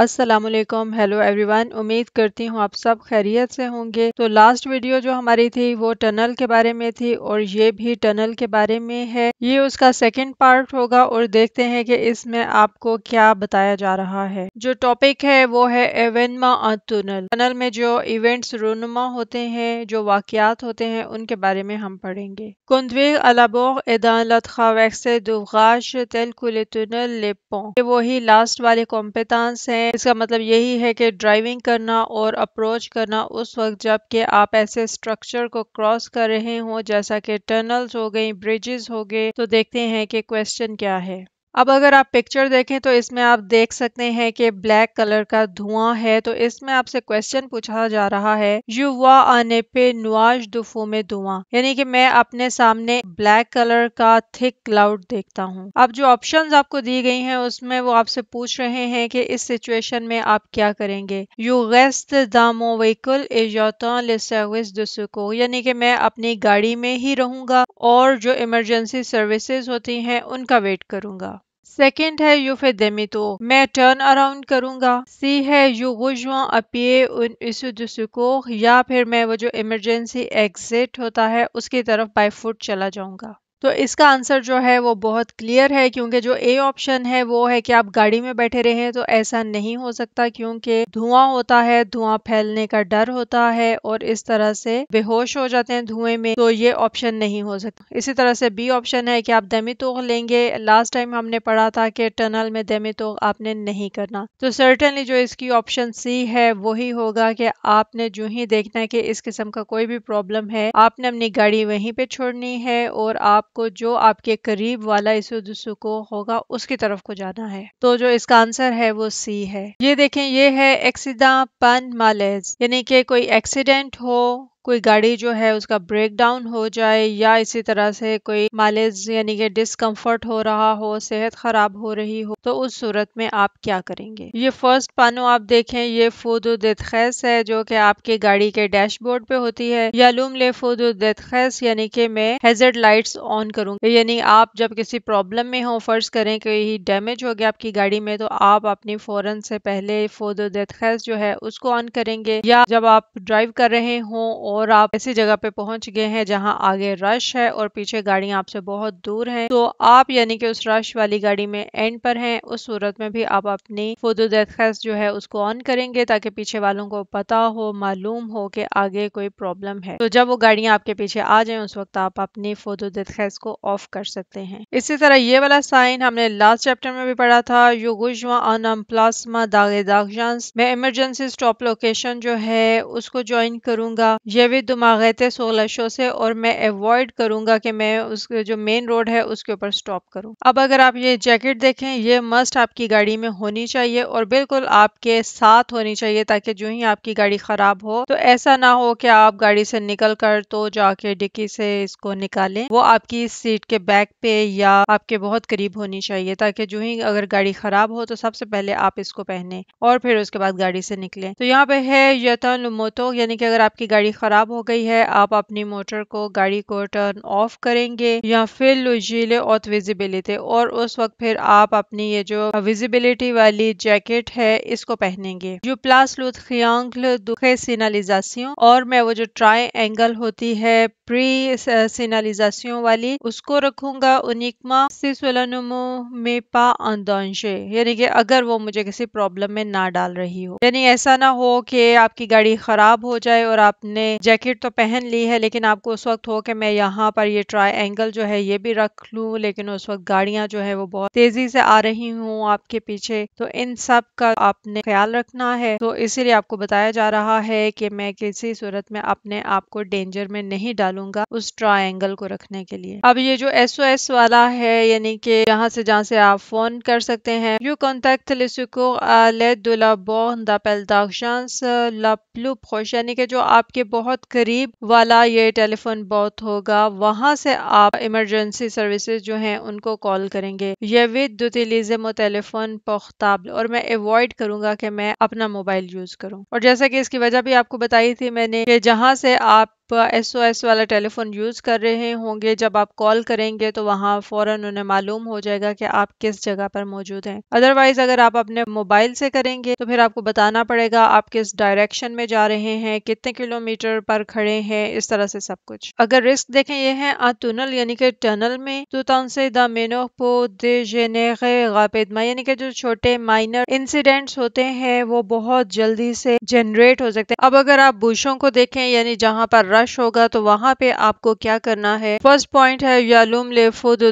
Aslam hello everyone उम्मीद करती हूँ आप सब खैरियत से होंगे तो लास्ट वीडियो जो हमारी थी वो टनल के बारे में थी और ये भी टनल के बारे में है ये उसका सेकंड पार्ट होगा और देखते हैं कि इसमें आपको क्या बताया जा रहा है जो टॉपिक है वो है एवेनमा टनल टनल में जो इवेंट्स रोनुमा होते हैं जो वाकियात होते हैं उनके बारे में हम पढ़ेंगे कुंदवे अलाबोग एदान लतखा वैक्से दुगाश तेलकुल टनल लेपों वही लास्ट वाले कॉम्पेतांस है हैं इसका मतलब यही है कि ड्राइविंग करना और अप्रोच करना उस वक्त जब कि आप ऐसे स्ट्रक्चर को क्रॉस कर रहे हों जैसा कि टनल्स हो गई ब्रिजेस हो गए तो देखते हैं कि क्वेश्चन क्या है अब अगर आप पिक्चर देखें तो इसमें आप देख सकते हैं कि ब्लैक कलर का धुआं है तो इसमें आपसे क्वेश्चन पूछा जा रहा है यू वा आने पे नुआज दुफो में धुआं यानी कि मैं अपने सामने ब्लैक कलर का थिक क्लाउड देखता हूँ अब जो ऑप्शन आपको दी गई है उसमें वो आपसे पूछ रहे हैं कि इस सिचुएशन में आप क्या करेंगे यू गेस्ट दामो वहीकल एजौतन सर्विस दुसुको यानी कि मैं अपनी गाड़ी में ही रहूंगा और जो इमरजेंसी सर्विसेज होती हैं उनका वेट करूंगा सेकेंड है यू फेदेमितो मैं टर्न अराउंड करूंगा सी है यू वुजुआ अपीए उन इसुदुसुको या फिर मैं वो जो इमरजेंसी एग्जिट होता है उसकी तरफ बाय फुट चला जाऊंगा तो इसका आंसर जो है वो बहुत क्लियर है क्योंकि जो ए ऑप्शन है वो है कि आप गाड़ी में बैठे रहें तो ऐसा नहीं हो सकता क्योंकि धुआं होता है धुआं फैलने का डर होता है और इस तरह से बेहोश हो जाते हैं धुएं में तो ये ऑप्शन नहीं हो सकता इसी तरह से बी ऑप्शन है कि आप दमी तो लेंगे लास्ट टाइम हमने पढ़ा था कि टनल में दमी तो आपने नहीं करना तो सर्टेनली जो इसकी ऑप्शन सी है वही होगा कि आपने जो ही देखना है कि इस किस्म का कोई भी प्रॉब्लम है आपने अपनी गाड़ी वहीं पे छोड़नी है और आप आपको जो आपके करीब वाला इस को होगा उसकी तरफ को जाना है तो जो इसका आंसर है वो सी है ये देखें ये है एक्सीडा पन मालेज यानी कि कोई एक्सीडेंट हो कोई गाड़ी जो है उसका ब्रेक डाउन हो जाए या इसी तरह से कोई मालिज यानी कि डिसकंफर्ट हो रहा हो सेहत खराब हो रही हो तो उस सूरत में आप क्या करेंगे ये फर्स्ट पानो आप देखें ये फूदुदैस है जो कि आपकी गाड़ी के डैशबोर्ड पे होती है या लूम ले फूदुदैस यानी कि मैं हेजर्ड लाइट्स ऑन करूंगी यानी आप जब किसी प्रॉब्लम में हो फर्ज करें कि डैमेज हो गया आपकी गाड़ी में तो आप अपनी फौरन से पहले फूदुदैस जो है उसको ऑन करेंगे या जब आप ड्राइव कर रहे हों और आप ऐसी जगह पे पहुंच गए हैं जहां आगे रश है और पीछे गाड़ियां आपसे बहुत दूर हैं तो आप यानी कि उस रश वाली गाड़ी में एंड पर हैं उस सूरत में भी आप अपनी फोदोदेखस जो है उसको ऑन करेंगे ताकि पीछे वालों को पता हो मालूम हो कि आगे कोई प्रॉब्लम है तो जब वो गाड़ियां आपके पीछे आ जाए उस वक्त आप अपनी फोदोदेखस को ऑफ कर सकते हैं इसी तरह ये वाला साइन हमने लास्ट चैप्टर में भी पढ़ा था योगुजमा अनम दागे दागजांस मैं इमरजेंसी स्टॉप लोकेशन जो है उसको ज्वाइन करूंगा ये मुझे भी दुमागत है सोलह शो से और मैं अवॉइड करूंगा कि मैं उस जो मेन रोड है उसके ऊपर स्टॉप करूं अब अगर आप ये जैकेट देखें ये मस्ट आपकी गाड़ी में होनी चाहिए और बिल्कुल आपके साथ होनी चाहिए ताकि जो ही आपकी गाड़ी खराब हो तो ऐसा ना हो कि आप गाड़ी से निकल कर तो जाके डिक्की से इसको निकालें वो आपकी सीट के बैक पे या आपके बहुत करीब होनी चाहिए ताकि जो ही अगर गाड़ी खराब हो तो सबसे पहले आप इसको पहने और फिर उसके बाद गाड़ी से निकले तो यहाँ पे है यथन मोतो यानी कि अगर आपकी गाड़ी खराब ख़राब हो गई है आप अपनी मोटर को गाड़ी को टर्न ऑफ करेंगे या फिर लुजीले और विजिबिलिटी और उस वक्त फिर आप अपनी ये जो विजिबिलिटी वाली जैकेट है इसको पहनेंगे जो प्लास लुथ दुखे सिनालिजासियों और मैं वो जो ट्राई एंगल होती है प्री सिनालिजासियों वाली उसको रखूंगा उनिकमा सिसलनुमो में पा अंदौशे यानी कि अगर वो मुझे किसी प्रॉब्लम में ना डाल रही हो यानी ऐसा ना हो कि आपकी गाड़ी खराब हो जाए और आपने जैकेट तो पहन ली है लेकिन आपको उस वक्त हो कि मैं यहाँ पर ये ट्राई एंगल जो है ये भी रख लूँ लेकिन उस वक्त गाड़ियाँ जो है वो बहुत तेज़ी से आ रही हूँ आपके पीछे तो इन सब का आपने ख्याल रखना है तो इसीलिए आपको बताया जा रहा है कि मैं किसी सूरत में अपने आप को डेंजर में नहीं डालूंगा उस ट्राई एंगल को रखने के लिए अब ये जो एस ओ एस वाला है यानी कि यहाँ से जहाँ से आप फोन कर सकते हैं यू कॉन्टेक्ट लिसिको लेदुला बोन खोश यानी कि जो आपके बहुत बहुत करीब वाला ये टेलीफोन बॉथ होगा वहाँ से आप इमरजेंसी सर्विसेज जो हैं उनको कॉल करेंगे ये विद यूटिलिज्म टेलीफोन पोख्ताबल और मैं अवॉइड करूंगा कि मैं अपना मोबाइल यूज़ करूँ और जैसा कि इसकी वजह भी आपको बताई थी मैंने कि जहाँ से आप एस ओ एस वाला टेलीफोन यूज़ कर रहे होंगे जब आप कॉल करेंगे तो वहाँ फौरन उन्हें मालूम हो जाएगा कि आप किस जगह पर मौजूद हैं अदरवाइज़ अगर आप अपने मोबाइल से करेंगे तो फिर आपको बताना पड़ेगा आप किस डायरेक्शन में जा रहे हैं कितने किलोमीटर पर खड़े हैं इस तरह से सब कुछ अगर रिस्क देखें ये है आ टनल यानी कि टनल में तो तौनसे द मेनो पो दे यानी कि जो छोटे माइनर इंसिडेंट्स होते हैं वो बहुत जल्दी से जनरेट हो सकते हैं अब अगर आप बुशों को देखें यानी जहाँ पर तलाश होगा तो वहाँ पे आपको क्या करना है फर्स्ट पॉइंट है यालूम ले फुद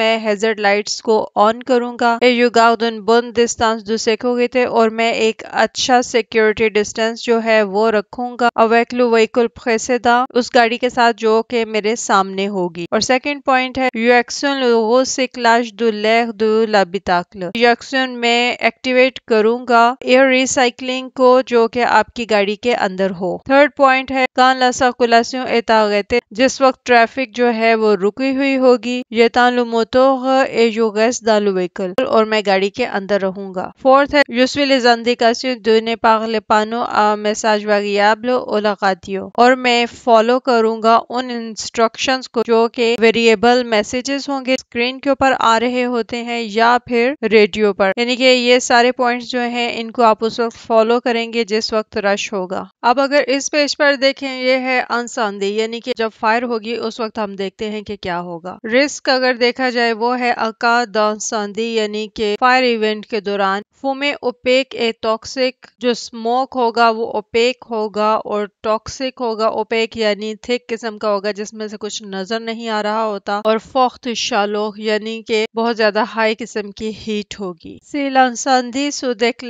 मैं हेजर्ड लाइट्स को ऑन करूंगा ए युगाउदन बुन डिस्टेंस जो सीखोगे थे और मैं एक अच्छा सिक्योरिटी डिस्टेंस जो है वो रखूंगा अवेक्लू वहीकुल फैसेदा उस गाड़ी के साथ जो के मेरे सामने होगी और सेकेंड पॉइंट है यूएक्सन लोगो से क्लाश दु लेख दु लाबिताकल यूएक्सन में एक्टिवेट करूंगा एयर रिसाइकलिंग को जो कि आपकी गाड़ी के अंदर हो थर्ड पॉइंट है कान circulación está agotada. जिस वक्त ट्रैफिक जो है वो रुकी हुई होगी ये तालुमोतोग एजोगस दालू वहीकल और मैं गाड़ी के अंदर रहूंगा फोर्थ है यूसविल जंदिकासियों पागले पानो आ मैसाज वागियाबलो ओलाकातियों और मैं फॉलो करूंगा उन इंस्ट्रक्शंस को जो के वेरिएबल मैसेजेस होंगे स्क्रीन के ऊपर आ रहे होते हैं या फिर रेडियो पर यानी कि ये सारे पॉइंट्स जो हैं इनको आप उस वक्त फॉलो करेंगे जिस वक्त रश होगा अब अगर इस पेज पर देखें ये है अनसंदी यानी कि जब फायर होगी उस वक्त हम देखते हैं कि क्या होगा रिस्क अगर देखा जाए वो है अका दौसंदी यानी के फायर इवेंट के दौरान फुमे ओपेक ए टॉक्सिक जो स्मोक होगा वो ओपेक होगा और टॉक्सिक होगा ओपेक यानी थिक किस्म का होगा जिसमें से कुछ नजर नहीं आ रहा होता और फोख्त शालोख यानी के बहुत ज्यादा हाई किस्म की हीट होगी सीलानसंदी सुदेख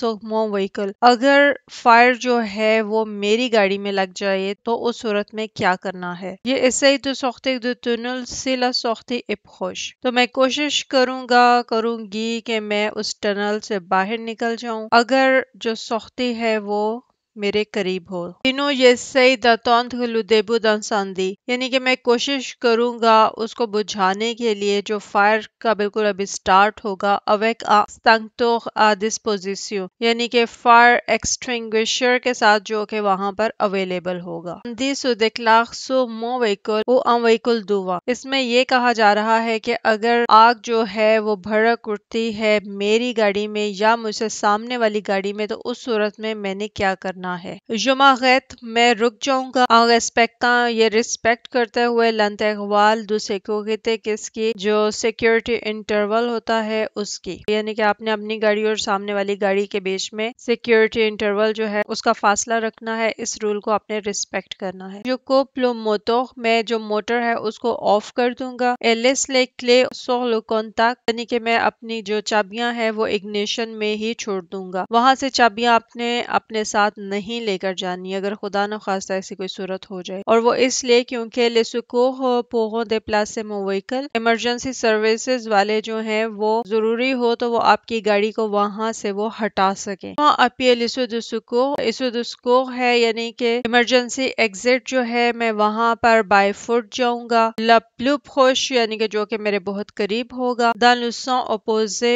सुखमो वहीकल अगर फायर जो है वो मेरी गाड़ी में लग जाए तो उस सूरत में क्या कर करना है ये ऐसे ही तो सोखते दो टनल से ला सोखते इपखोश तो मैं कोशिश करूंगा करूंगी कि मैं उस टनल से बाहर निकल जाऊं अगर जो सोखते है वो मेरे करीब हो तीनों ये सही दतौंत लुदेबू दंसांदी यानी कि मैं कोशिश करूंगा उसको बुझाने के लिए जो फायर का बिल्कुल अभी स्टार्ट होगा अवेक आस्तंगतो आदिस्पोजिसियो यानी कि फायर एक्सट्रिंग्विशर के साथ जो के वहां पर अवेलेबल होगा दी सुदिकलाख सु मो वेकुल वो दुआ इसमें ये कहा जा रहा है कि अगर आग जो है वो भड़क उठती है मेरी गाड़ी में या मुझसे सामने वाली गाड़ी में तो उस सूरत में मैंने क्या करना करना है जुमा गैत मैं रुक जाऊंगा और ये रिस्पेक्ट करते हुए दूसरे को कहते किसकी जो सिक्योरिटी इंटरवल होता है उसकी यानी कि आपने अपनी गाड़ी और सामने वाली गाड़ी के बीच में सिक्योरिटी इंटरवल जो है उसका फासला रखना है इस रूल को आपने रिस्पेक्ट करना है जो कोपलो मोतो मैं जो मोटर है उसको ऑफ कर दूंगा एलिस ले क्ले सोलोकोन तक यानी कि मैं अपनी जो चाबियां है वो इग्निशन में ही छोड़ दूंगा वहां से चाबियां आपने अपने साथ नहीं नहीं लेकर जानी अगर खुदा न खास्ता ऐसी कोई सूरत हो जाए और वो इसलिए क्योंकि लेसुकोह दे प्लास इमरजेंसी सर्विसेज वाले जो हैं वो जरूरी हो तो वो आपकी गाड़ी को वहाँ से वो हटा सके वहाँ अपील इसुदुसुको है यानी कि इमरजेंसी एग्जिट जो है मैं वहाँ पर बाय फुट जाऊंगा लपलुप खुश यानी कि जो कि मेरे बहुत करीब होगा द लुसों ओपोजे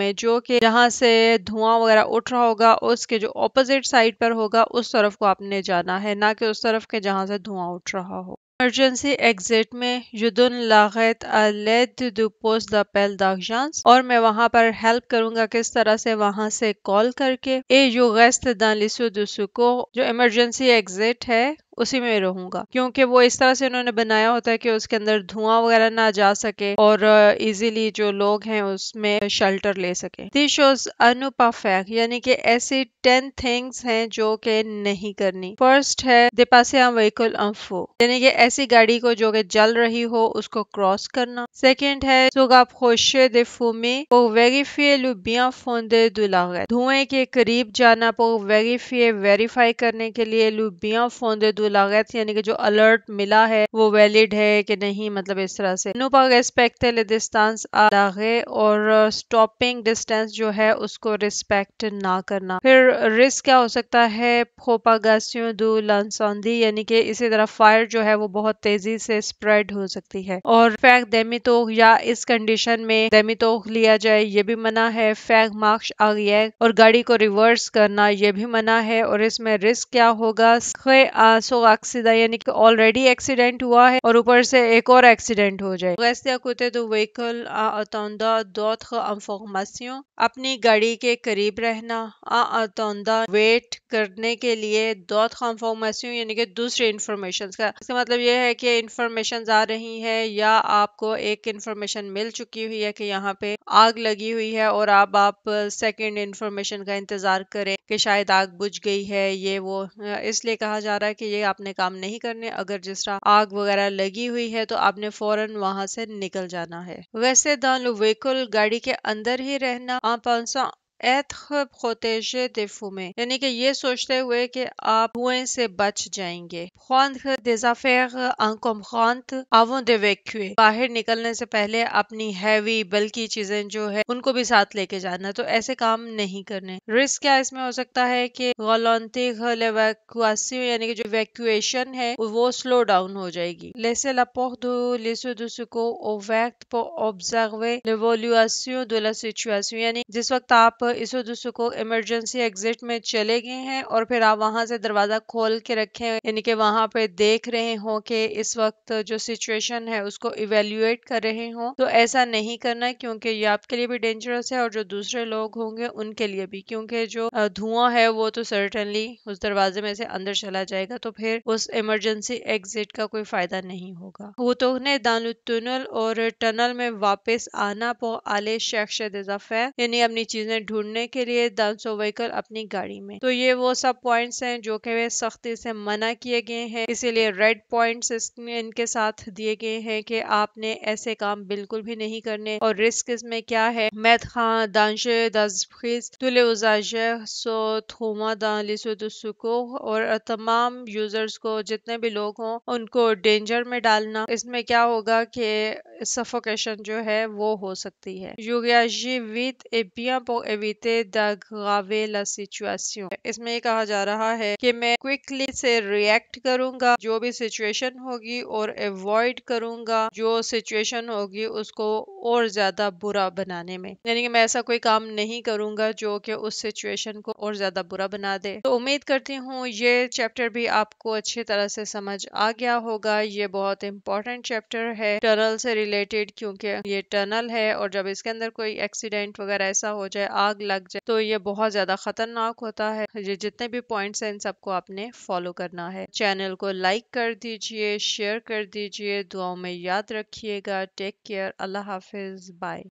में जो कि जहाँ से धुआं वगैरह उठ रहा होगा उसके जो ऑपोजिट साइड पर होगा उस तरफ को आपने जाना है ना कि उस तरफ के जहाँ से धुआं उठ रहा हो इमरजेंसी एग्जिट में युदुन लागत अलेद दुपोस द पेल दागजांस और मैं वहाँ पर हेल्प करूंगा किस तरह से वहां से कॉल करके ए यू गैस्त दान लिसु दुसुको जो इमरजेंसी एग्जिट है उसी में रहूंगा क्योंकि वो इस तरह से उन्होंने बनाया होता है कि उसके अंदर धुआं वगैरह ना जा सके और इजीली जो लोग हैं उसमें शेल्टर ले सके दिस शोज अनुपाफेक यानी कि ऐसी टेन थिंग्स हैं जो कि नहीं करनी फर्स्ट है दिपासे व्हीकल अम्फो यानी कि ऐसी गाड़ी को जो कि जल रही हो उसको क्रॉस करना सेकेंड है सुगाप खोशे दे लुबिया फोंदे दुलागत धुएं के करीब जाना पो वेरीफिए वेरीफाई करने के लिए लुबिया दे दुला लागत यानी कि जो अलर्ट मिला है वो वैलिड है कि नहीं मतलब इस तरह से नुपाग एस्पेक्ट दिस्तांस आगे और स्टॉपिंग डिस्टेंस जो है उसको रिस्पेक्ट ना करना फिर रिस्क क्या हो सकता है फोपागासियों दू लानसौंधी यानी कि इसी तरह फायर जो है वो बहुत तेजी से स्प्रेड हो सकती है और फैक देमितोग या इस कंडीशन में देमितोग लिया जाए ये भी मना है फैक मार्क्स आ आगे और गाड़ी को रिवर्स करना ये भी मना है और इसमें रिस्क क्या होगा वाक्सिदा यानी कि ऑलरेडी एक्सीडेंट हुआ है और ऊपर से एक और एक्सीडेंट हो जाए कुत्ते तो व्हीकल आतौंदा अपनी गाड़ी के करीब रहना आतौंदा वेट करने के लिए दौत इंफॉर्मेसियों यानी कि दूसरी इन्फॉर्मेशन का इसका मतलब यह है कि इन्फॉर्मेशन आ रही है या आपको एक इन्फॉर्मेशन मिल चुकी हुई है कि यहाँ पे आग लगी हुई है और अब आप, सेकेंड इंफॉर्मेशन का इंतजार करें कि शायद आग बुझ गई है ये वो इसलिए कहा जा रहा है कि ये लिए आपने काम नहीं करने अगर जिस तरह आग वगैरह लगी हुई है तो आपने फौरन वहां से निकल जाना है वैसे दान वेकुल गाड़ी के अंदर ही रहना आप एथ प्रोटेजे दे फुमे यानी कि ये सोचते हुए कि आप धुएं से बच जाएंगे बाहर निकलने से पहले अपनी हैवी बल्कि चीजें जो है उनको भी साथ लेके जाना तो ऐसे काम नहीं करने रिस्क क्या इसमें हो सकता है कि गोलोंटिक यानी कि जो वैक्यूएशन है वो स्लो डाउन हो जाएगी लेसे ला पोर्ट दो ऑब्जर्वे लेवोल्यूएशन दो यानी जिस वक्त आप इस दूसरों को इमरजेंसी एग्जिट में चले गए हैं और फिर आप वहां से दरवाज़ा खोल के रखे हैं यानी कि वहां पे देख रहे हो कि इस वक्त जो सिचुएशन है उसको इवेल्युएट कर रहे हो तो ऐसा नहीं करना क्योंकि ये आपके लिए भी डेंजरस है और जो दूसरे लोग होंगे उनके लिए भी क्योंकि जो धुआं है वो तो सर्टनली उस दरवाजे में से अंदर चला जाएगा तो फिर उस इमरजेंसी एग्जिट का कोई फायदा नहीं होगा वो तो ने दानु टनल और टनल में वापस आना पो आले शख्स यानी अपनी चीजें ढूंढ ढूंढने के लिए सो जोवेकल अपनी गाड़ी में तो ये वो सब पॉइंट्स हैं जो कि वे सख्ती से मना किए गए हैं इसीलिए रेड पॉइंट्स इनके साथ दिए गए हैं कि आपने ऐसे काम बिल्कुल भी नहीं करने और रिस्क इसमें क्या है मैथ खान दानश दस्खीज और तमाम यूजर्स को जितने भी लोग हों उनको डेंजर में डालना इसमें क्या होगा कि सफोकेशन जो है वो हो सकती है यूगाशी विद एपिया éviter d'aggraver la situation. इसमें ये कहा जा रहा है कि मैं क्विकली से रिएक्ट करूंगा जो भी सिचुएशन होगी और अवॉइड करूंगा जो सिचुएशन होगी उसको और ज्यादा बुरा बनाने में यानी कि मैं ऐसा कोई काम नहीं करूंगा जो कि उस सिचुएशन को और ज्यादा बुरा बना दे तो उम्मीद करती हूँ ये चैप्टर भी आपको अच्छी तरह से समझ आ गया होगा ये बहुत इंपॉर्टेंट चैप्टर है टनल से रिलेटेड क्योंकि ये टनल है और जब इसके अंदर कोई एक्सीडेंट वगैरह ऐसा हो जाए आग लग जाए तो ये बहुत ज्यादा खतरनाक होता है ये जितने भी पॉइंट्स हैं इन सबको आपने फॉलो करना है चैनल को लाइक कर दीजिए शेयर कर दीजिए दुआओं में याद रखिएगा टेक केयर अल्लाह हाफिज बाय